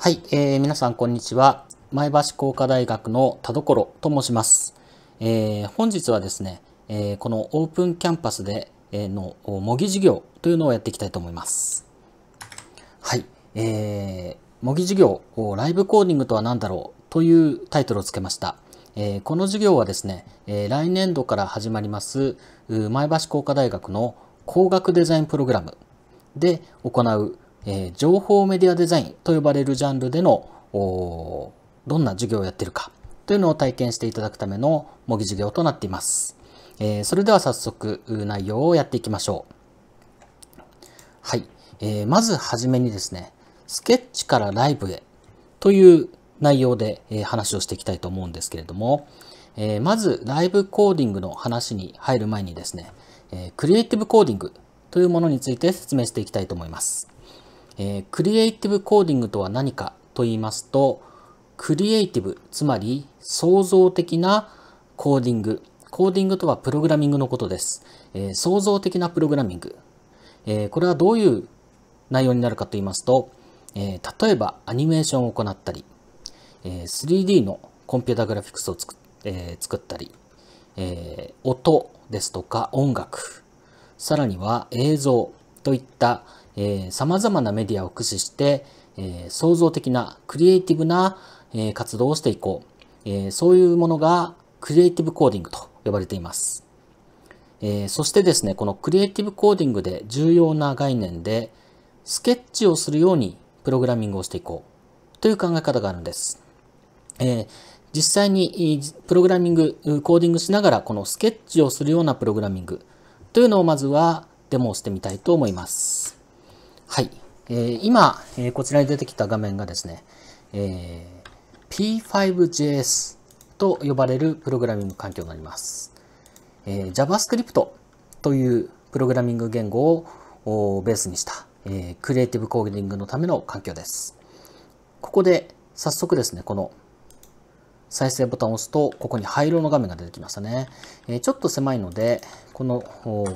はい、えー、皆さんこんにちは。前橋工科大学の田所と申します。えー、本日はですね、えー、このオープンキャンパスでの模擬授業というのをやっていきたいと思います。はい、えー、模擬授業ライブコーディングとは何だろうというタイトルをつけました。えー、この授業はですね、えー、来年度から始まります前橋工科大学の工学デザインプログラムで行うえー、情報メディアデザインと呼ばれるジャンルでのどんな授業をやってるかというのを体験していただくための模擬授業となっています。えー、それでは早速内容をやっていきましょう。はい。えー、まずはじめにですね、スケッチからライブへという内容で、え話をしていきたいと思うんですけれども、えまずライブコーディングの話に入る前にですね、えクリエイティブコーディングというものについて説明していきたいと思います。えー、クリエイティブコーディングとは何かと言いますと、クリエイティブ、つまり創造的なコーディング。コーディングとはプログラミングのことです。えー、創造的なプログラミング。えー、これはどういう内容になるかと言いますと、えー、例えばアニメーションを行ったり、えー、3D のコンピュータグラフィックスを作,、えー、作ったり、えー、音ですとか音楽、さらには映像といった、え様々なメディアを駆使して、えー、創造的な、クリエイティブな、えー、活動をしていこう、えー。そういうものがクリエイティブコーディングと呼ばれています。えー、そしてですね、このクリエイティブコーディングで重要な概念で、スケッチをするようにプログラミングをしていこうという考え方があるんです。えー、実際にプログラミング、コーディングしながらこのスケッチをするようなプログラミングというのをまずはデモをしてみたいと思います。はい。えー、今、えー、こちらに出てきた画面がですね、えー、P5JS と呼ばれるプログラミング環境になります。えー、JavaScript というプログラミング言語をベースにした、えー、クリエイティブコーディングのための環境です。ここで早速ですね、この再生ボタンを押すと、ここに灰色の画面が出てきましたね。えー、ちょっと狭いので、この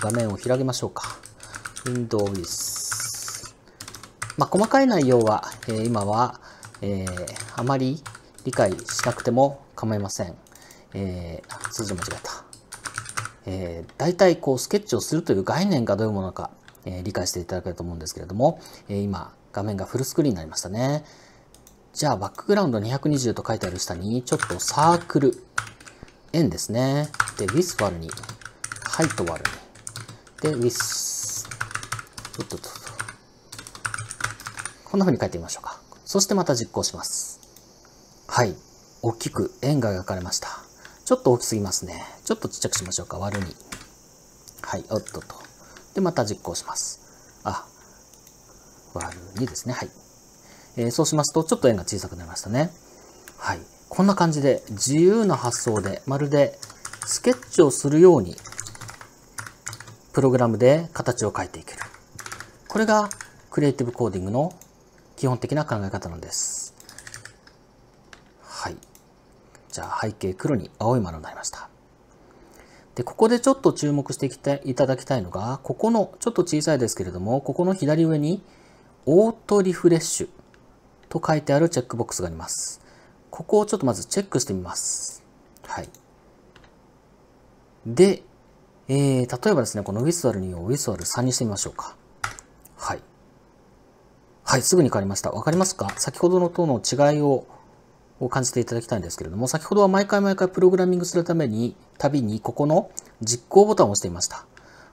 画面を開けましょうか。Windows まあ、細かい内容は、えー、今は、えー、あまり理解しなくても構いません。えー、数字間違えた。えー、大体こうスケッチをするという概念がどういうものか、えー、理解していただけると思うんですけれども、えー、今画面がフルスクリーンになりましたね。じゃあバックグラウンド220と書いてある下にちょっとサークル、円ですね。で、ウィスァルに、ハイとワるに、で、ウィス、ょっと。こんな風に書いてみましょうか。そしてまた実行します。はい。大きく円が描かれました。ちょっと大きすぎますね。ちょっとちっちゃくしましょうか。割る2。はい。おっとっと。で、また実行します。あ、割る2ですね。はい。えー、そうしますと、ちょっと円が小さくなりましたね。はい。こんな感じで、自由な発想で、まるでスケッチをするように、プログラムで形を描いていける。これが、クリエイティブコーディングの基本的な考え方なんです。はい。じゃあ背景黒に青い丸になりました。で、ここでちょっと注目してきていただきたいのが、ここの、ちょっと小さいですけれども、ここの左上に、オートリフレッシュと書いてあるチェックボックスがあります。ここをちょっとまずチェックしてみます。はい。で、えー、例えばですね、このウィスワル2をウィスワル3にしてみましょうか。はい。はい、すぐに変わりました。わかりますか先ほどのとの違いをを感じていただきたいんですけれども、先ほどは毎回毎回プログラミングするために、たびにここの実行ボタンを押していました。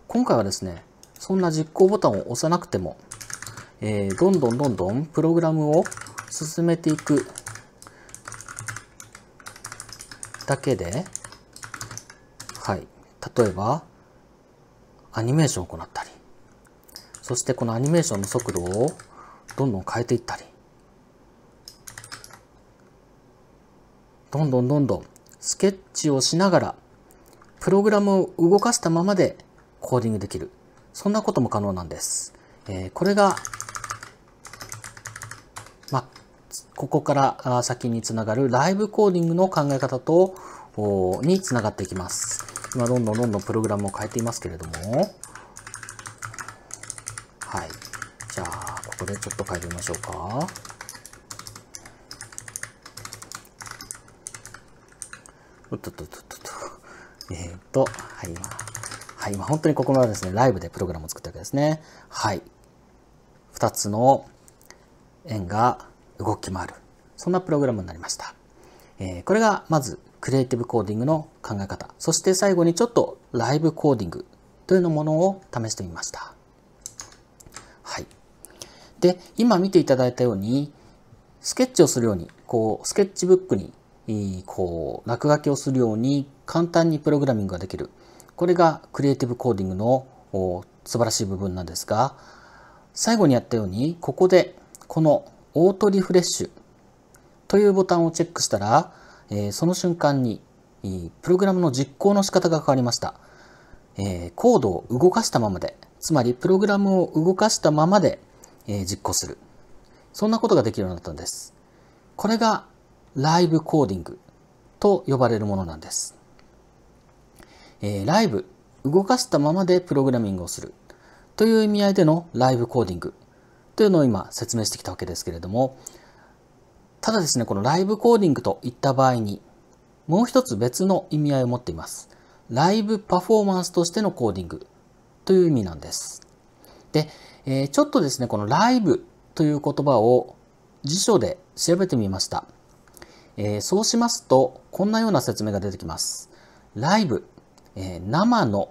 今回はですね、そんな実行ボタンを押さなくても、えー、どんどんどんどんプログラムを進めていくだけで、はい、例えば、アニメーションを行ったり、そしてこのアニメーションの速度をどんどん変えていったりどんどんどんどんスケッチをしながらプログラムを動かしたままでコーディングできるそんなことも可能なんです。えー、これが、まあ、ここから先につながるライブコーディングの考え方とにつながっていきます。今どんどんどんどんプログラムを変えていますけれども、でちょっと変えてみましょうか。うっとっとっとっとっー、と、はい、今。はい、今本当にここまでですね、ライブでプログラムを作ったわけですね。はい。2つの円が動き回る。そんなプログラムになりました。えー、これがまずクリエイティブコーディングの考え方。そして最後にちょっとライブコーディングというのものを試してみました。で、今見ていただいたように、スケッチをするように、こう、スケッチブックに、こう、落書きをするように簡単にプログラミングができる。これがクリエイティブコーディングの素晴らしい部分なんですが、最後にやったように、ここで、このオートリフレッシュというボタンをチェックしたら、えその瞬間に、プログラムの実行の仕方が変わりました。えコードを動かしたままで、つまりプログラムを動かしたままでえ実行する。そんなことができるようになったんです。これがライブコーディングと呼ばれるものなんです。えライブ、動かしたままでプログラミングをするという意味合いでのライブコーディングというのを今説明してきたわけですけれども、ただですね、このライブコーディングといった場合に、もう一つ別の意味合いを持っています。ライブパフォーマンスとしてのコーディングという意味なんです。で、えー、ちょっとですね、このライブという言葉を辞書で調べてみました。えー、そうしますと、こんなような説明が出てきます。ライブ、えー、生の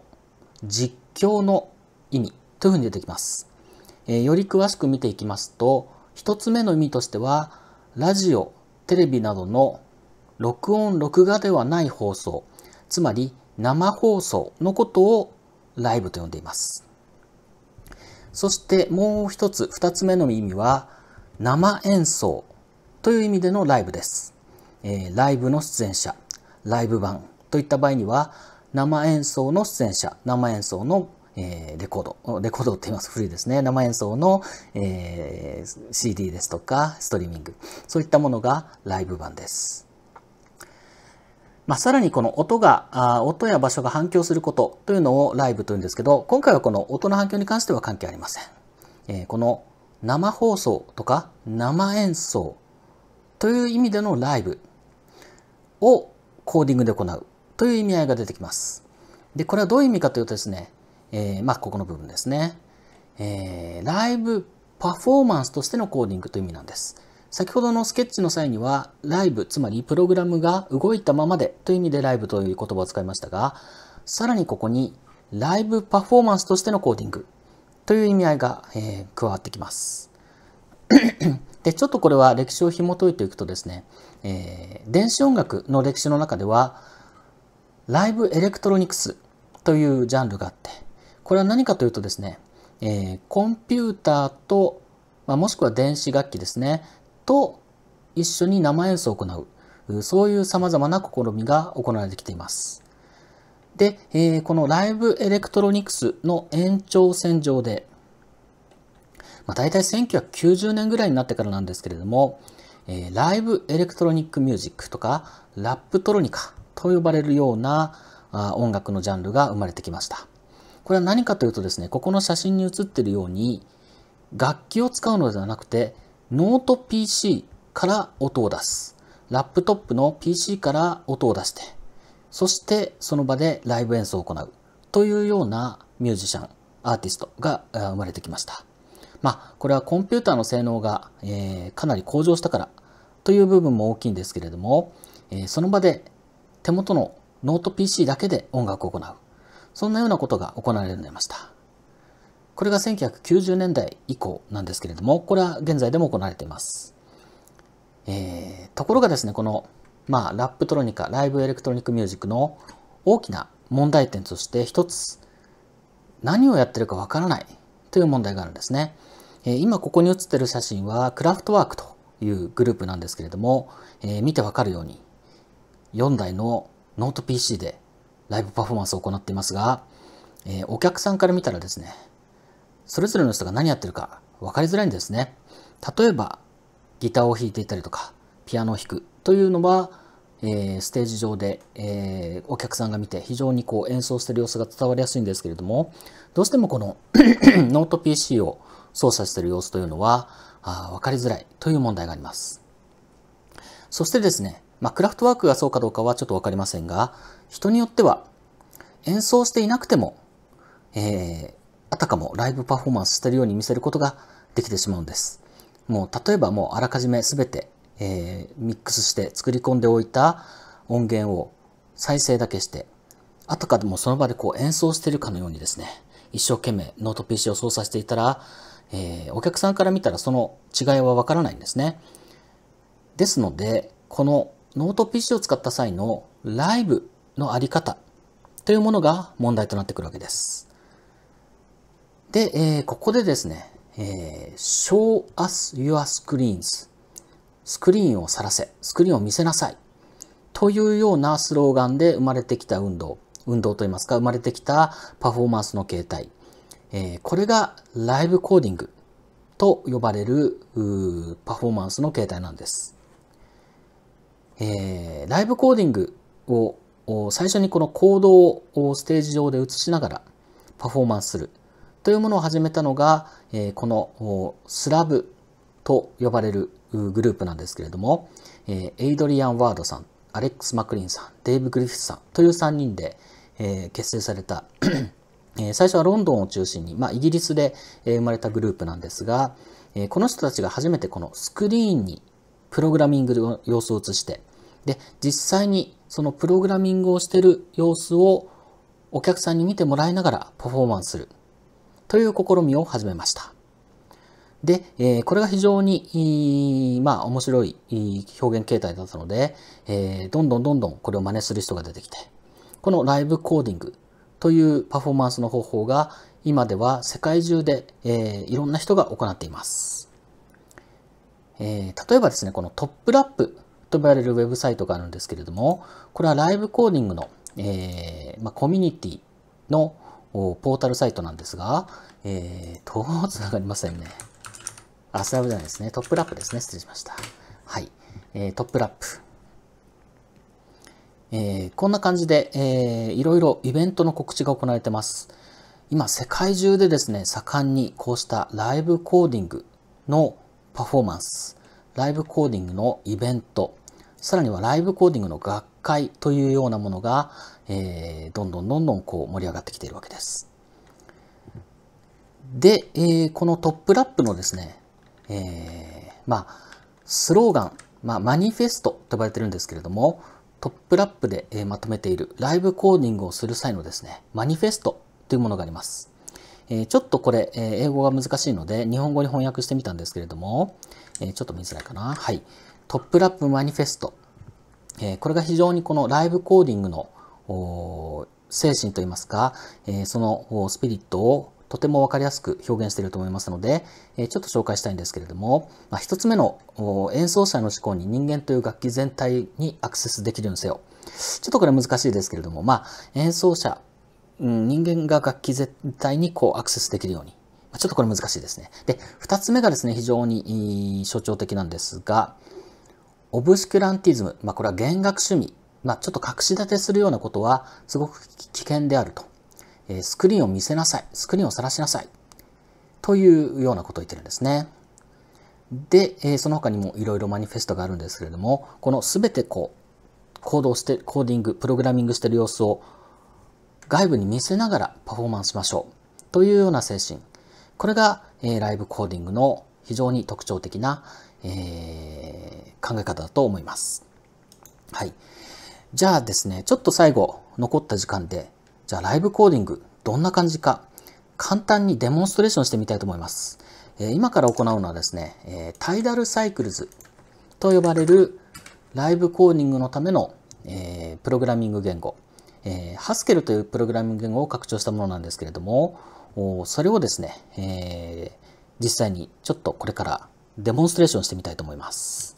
実況の意味というふうに出てきます。えより詳しく見ていきますと、1つ目の意味としては、ラジオ、テレビなどの録音・録画ではない放送、つまり生放送のことをライブと呼んでいます。そしてもう一つ、二つ目の意味は、生演奏という意味でのライブです。えー、ライブの出演者、ライブ版といった場合には、生演奏の出演者、生演奏の、えー、レコード、レコードって言います、古いですね。生演奏の、えー、CD ですとか、ストリーミング、そういったものがライブ版です。まあ、さらにこの音が、音や場所が反響することというのをライブというんですけど、今回はこの音の反響に関しては関係ありません。えー、この生放送とか生演奏という意味でのライブをコーディングで行うという意味合いが出てきます。で、これはどういう意味かというとですね、えー、まあ、ここの部分ですね。えー、ライブパフォーマンスとしてのコーディングという意味なんです。先ほどのスケッチの際には、ライブ、つまりプログラムが動いたままでという意味でライブという言葉を使いましたが、さらにここに、ライブパフォーマンスとしてのコーディングという意味合いが、えー、加わってきます。で、ちょっとこれは歴史を紐解いていくとですね、えー、電子音楽の歴史の中では、ライブエレクトロニクスというジャンルがあって、これは何かというとですね、えー、コンピューターと、まあ、もしくは電子楽器ですね、と一緒に生演奏を行う、そういう様々な試みが行われてきています。で、えこのライブエレクトロニクスの延長線上で、まあ、大体1990年ぐらいになってからなんですけれども、えライブエレクトロニックミュージックとかラップトロニカと呼ばれるようなあ音楽のジャンルが生まれてきました。これは何かというとですね、ここの写真に写っているように楽器を使うのではなくてノート PC から音を出す。ラップトップの PC から音を出して、そしてその場でライブ演奏を行うというようなミュージシャン、アーティストが生まれてきました。まあ、これはコンピューターの性能が、えー、かなり向上したからという部分も大きいんですけれども、えー、その場で手元のノート PC だけで音楽を行う。そんなようなことが行われるようになりました。これが1990年代以降なんですけれども、これは現在でも行われています。えー、ところがですね、この、まあ、ラップトロニカ、ライブエレクトロニックミュージックの大きな問題点として一つ、何をやってるかわからないという問題があるんですね。えー、今ここに写ってる写真は、クラフトワークというグループなんですけれども、えー、見てわかるように、4台のノート PC でライブパフォーマンスを行っていますが、えー、お客さんから見たらですね、それぞれの人が何やってるか分かりづらいんですね。例えば、ギターを弾いていたりとか、ピアノを弾くというのは、えー、ステージ上で、えー、お客さんが見て非常にこう演奏してる様子が伝わりやすいんですけれども、どうしてもこの ノート PC を操作してる様子というのは、あ分かりづらいという問題があります。そしてですね、まあ、クラフトワークがそうかどうかはちょっと分かりませんが、人によっては演奏していなくても、えー、あたかもライブパフォーマンスしてるように見せることができてしまうんです。もう例えばもうあらかじめ全て、えー、ミックスして作り込んでおいた音源を再生だけして、あたかもその場でこう演奏してるかのようにですね、一生懸命ノート PC を操作していたら、えー、お客さんから見たらその違いはわからないんですね。ですので、このノート PC を使った際のライブのあり方というものが問題となってくるわけです。で、えー、ここでですね、えー、show us your screens スクリーンを晒せ、スクリーンを見せなさいというようなスローガンで生まれてきた運動、運動といいますか、生まれてきたパフォーマンスの形態、えー、これがライブコーディングと呼ばれるパフォーマンスの形態なんです。えー、ライブコーディングを最初にこの行動をステージ上で映しながらパフォーマンスする。というものを始めたのが、えこのスラブと呼ばれるグループなんですけれども、えエイドリアン・ワードさん、アレックス・マクリンさん、デーブ・グリフィスさんという3人で、え結成されたえ最初はロンドンを中心に、まあ、イギリスで、え生まれたグループなんですが、えこの人たちが初めてこのスクリーンにプログラミングの様子を映して、で、実際にそのプログラミングをしている様子をお客さんに見てもらいながらパフォーマンスする。という試みを始めました。で、えー、これが非常に、まあ、面白い表現形態だったので、えー、どんどんどんどんこれを真似する人が出てきて、このライブコーディングというパフォーマンスの方法が、今では世界中で、えー、いろんな人が行っています。えー、例えばですね、このトップラップと呼ばれるウェブサイトがあるんですけれども、これはライブコーディングの、えーまあ、コミュニティの、ポータルサイトなんですが、えー、と、つながりませんね。あ、スラブじゃないですね。トップラップですね。失礼しました。はい。えー、トップラップ。えー、こんな感じで、えー、いろいろイベントの告知が行われてます。今、世界中でですね、盛んにこうしたライブコーディングのパフォーマンス、ライブコーディングのイベント、さらにはライブコーディングの学会というようなものが、えー、どんどんどんどんこう盛り上がってきているわけです。で、えー、このトップラップのですね、えー、まあ、スローガン、まあ、マニフェストと呼ばれてるんですけれども、トップラップで、えまとめているライブコーディングをする際のですね、マニフェストというものがあります。えー、ちょっとこれ、えー、英語が難しいので、日本語に翻訳してみたんですけれども、えー、ちょっと見づらいかな。はい。トップラップマニフェスト。えー、これが非常にこのライブコーディングの、精神といいますか、えそのスピリットをとても分かりやすく表現していると思いますので、えちょっと紹介したいんですけれども、ま1つ目の演奏者の思考に人間という楽器全体にアクセスできるんですよ。ちょっとこれ難しいですけれども、まあ、演奏者、うん、人間が楽器全体にこうアクセスできるように。ちょっとこれ難しいですね。で、2つ目がですね、非常に象徴的なんですが、オブスキュランティズム、まあ、これは弦楽趣味まあ、ちょっと隠し立てするようなことはすごく危険であると。えスクリーンを見せなさい。スクリーンを晒しなさい。というようなことを言ってるんですね。で、えその他にもいろいろマニフェストがあるんですけれども、このすべてこう、行動して、コーディング、プログラミングしてる様子を外部に見せながらパフォーマンスしましょう。というような精神。これが、えライブコーディングの非常に特徴的な、えー、考え方だと思います。はい。じゃあですね、ちょっと最後、残った時間で、じゃあライブコーディング、どんな感じか、簡単にデモンストレーションしてみたいと思います。え今から行うのはですね、えタイダルサイクルズと呼ばれるライブコーディングのための、えプログラミング言語、えー、ハスケルというプログラミング言語を拡張したものなんですけれども、それをですね、えー、実際にちょっとこれからデモンストレーションしてみたいと思います。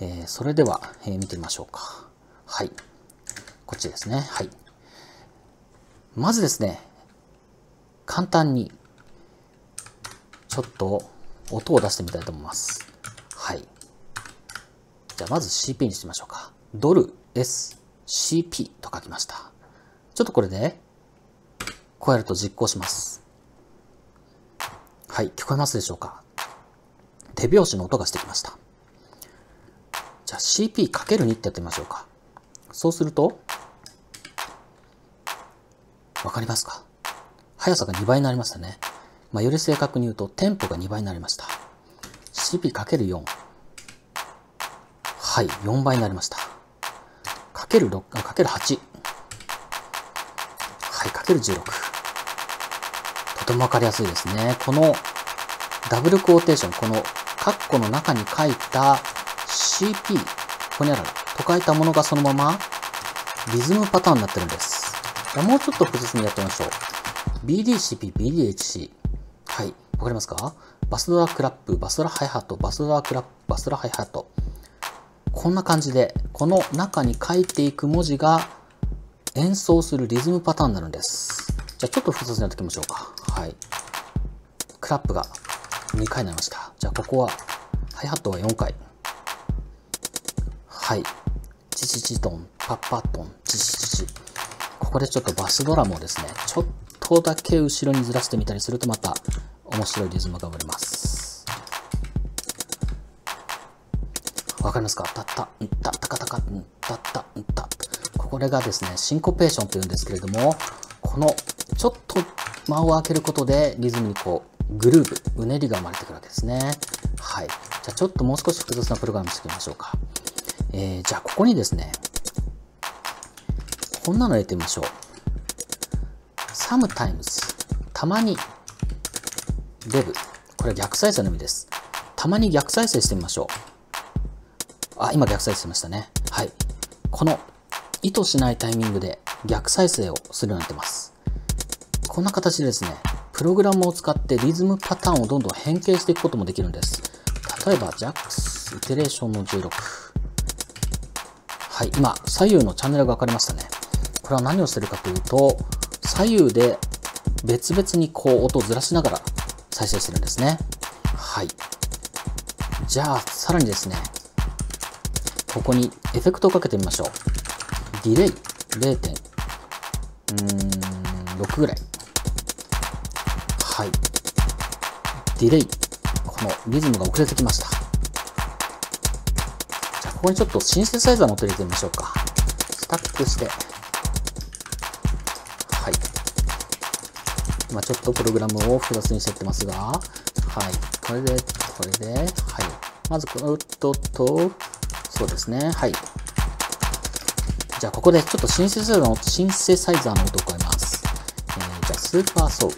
えー、それでは、え見てみましょうか。はい。こっちですね。はい。まずですね、簡単に、ちょっと音を出してみたいと思います。はい。じゃあまず CP にしてみましょうか。ドル SCP と書きました。ちょっとこれで、こうやると実行します。はい、聞こえますでしょうか手拍子の音がしてきました。じゃあ CP×2 ってやってみましょうか。そうすると、わかりますか速さが2倍になりましたね。まあ、より正確に言うと、テンポが2倍になりました。CP×4。はい、4倍になりました。かける6、かける8。はい、かける16。とてもわかりやすいですね。このダブルクオーテーション、このカッコの中に書いた CP、ほにゃらら。と書いたものがそのままリズムパターンになってるんです。もうちょっと複雑にやってみましょう。BDCP、BDHC。はい。わかりますかバスドラクラップ、バスドラハイハット、バスドラクラップ、バスドラハイハット。こんな感じで、この中に書いていく文字が演奏するリズムパターンになるんです。じゃあちょっと複雑にやっていきましょうか。はい。クラップが2回になりました。じゃあここは、ハイハットは4回。はい。チチチトン、パッパッン、チチチチ。ここでちょっとバスドラムをですね、ちょっとだけ後ろにずらしてみたりするとまた面白いリズムが生まれます。わかりますかたった、んたったかたか、んたた、んた。これがですね、シンコペーションというんですけれども、このちょっと間を空けることでリズムにこうグルーブうねりが生まれてくるわけですねはいじゃあちょっともう少し複雑なプログラムしてきましょうかえー、じゃあここにですね、こんなの入れてみましょう。sometimes たまに dev これ逆再生の意味です。たまに逆再生してみましょう。あ、今逆再生しましたね。はい。この意図しないタイミングで逆再生をするようになってます。こんな形でですね、プログラムを使ってリズムパターンをどんどん変形していくこともできるんです。例えば、JAX イテレーションの16。はい、今、左右のチャンネルが分かりましたね。これは何をしてるかというと、左右で別々にこう音をずらしながら再生するんですね。はい。じゃあ、さらにですね、ここにエフェクトをかけてみましょう。ディレイ0うん6ぐらい。はい。ディレイ。このリズムが遅れてきました。ここにちょっとシンセサイザーも取り入れてみましょうか。スタックして。はい。今ちょっとプログラムを複雑にしてってますが、はい。これで、これで、はい。まずこのウッドと、そうですね、はい。じゃあここでちょっとシンセサイザーの、シンセサイザーの音を変えます。えー、じゃあスーパーソウ。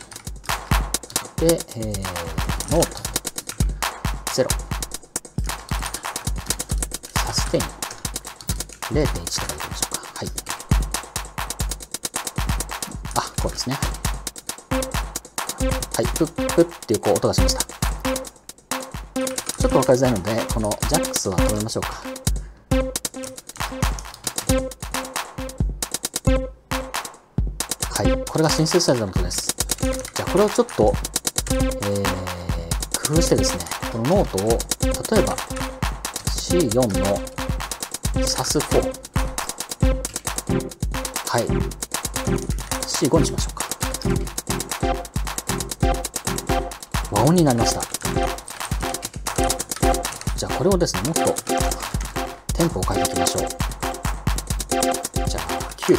で、えー、ノート。ゼロ。点0.1とかいきましょうかはいあこうですねはいプップッっていうこう音がしましたちょっとわかりづらいのでこのジャックスは止めましょうかはいこれがシンセサイザーの音ですじゃあこれをちょっと、えー、工夫してですねこのノートを例えば C4 のサス4はい C5 にしましょうか和音になりましたじゃあこれをですねもっとテンポを変えていきましょうじゃあ916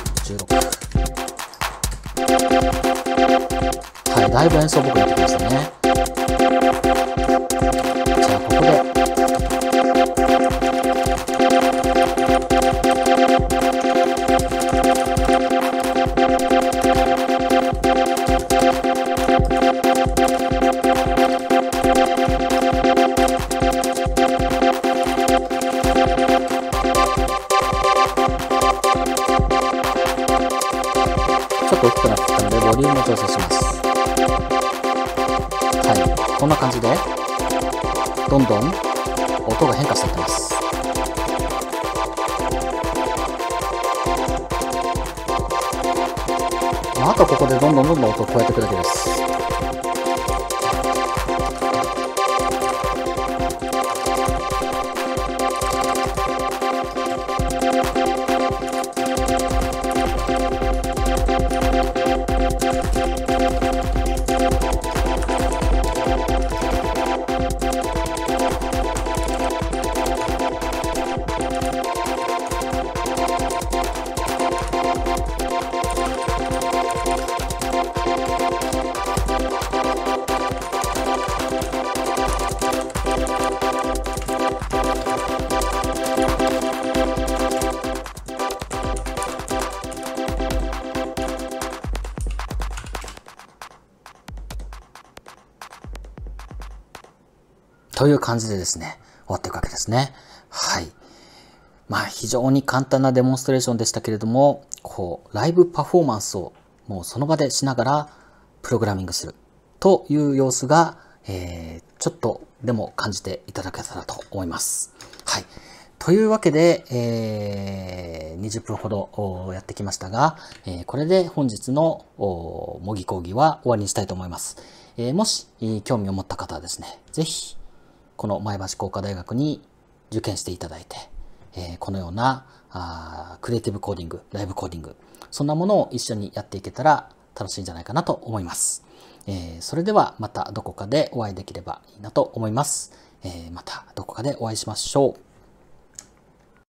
はいだいぶ演奏僕やってきましたねじゃあここで大きくなったのでボリュームを調整しますはいこんな感じでどんどん音が変化していきますあとここでどんどんどんどん音を加えていくだけです感じでですね、終わっていくわけですね。はい。まあ非常に簡単なデモンストレーションでしたけれども、こう、ライブパフォーマンスをもうその場でしながらプログラミングするという様子が、えー、ちょっとでも感じていただけたらと思います。はい。というわけで、えー、20分ほどやってきましたが、えー、これで本日の模擬講義は終わりにしたいと思います。えー、もし、興味を持った方はですね、ぜひ、この前橋工科大学に受験していただいて、えこのようなあクリエイティブコーディング、ライブコーディング、そんなものを一緒にやっていけたら楽しいんじゃないかなと思います。えそれではまたどこかでお会いできればいいなと思います。えまたどこかでお会いしましょう。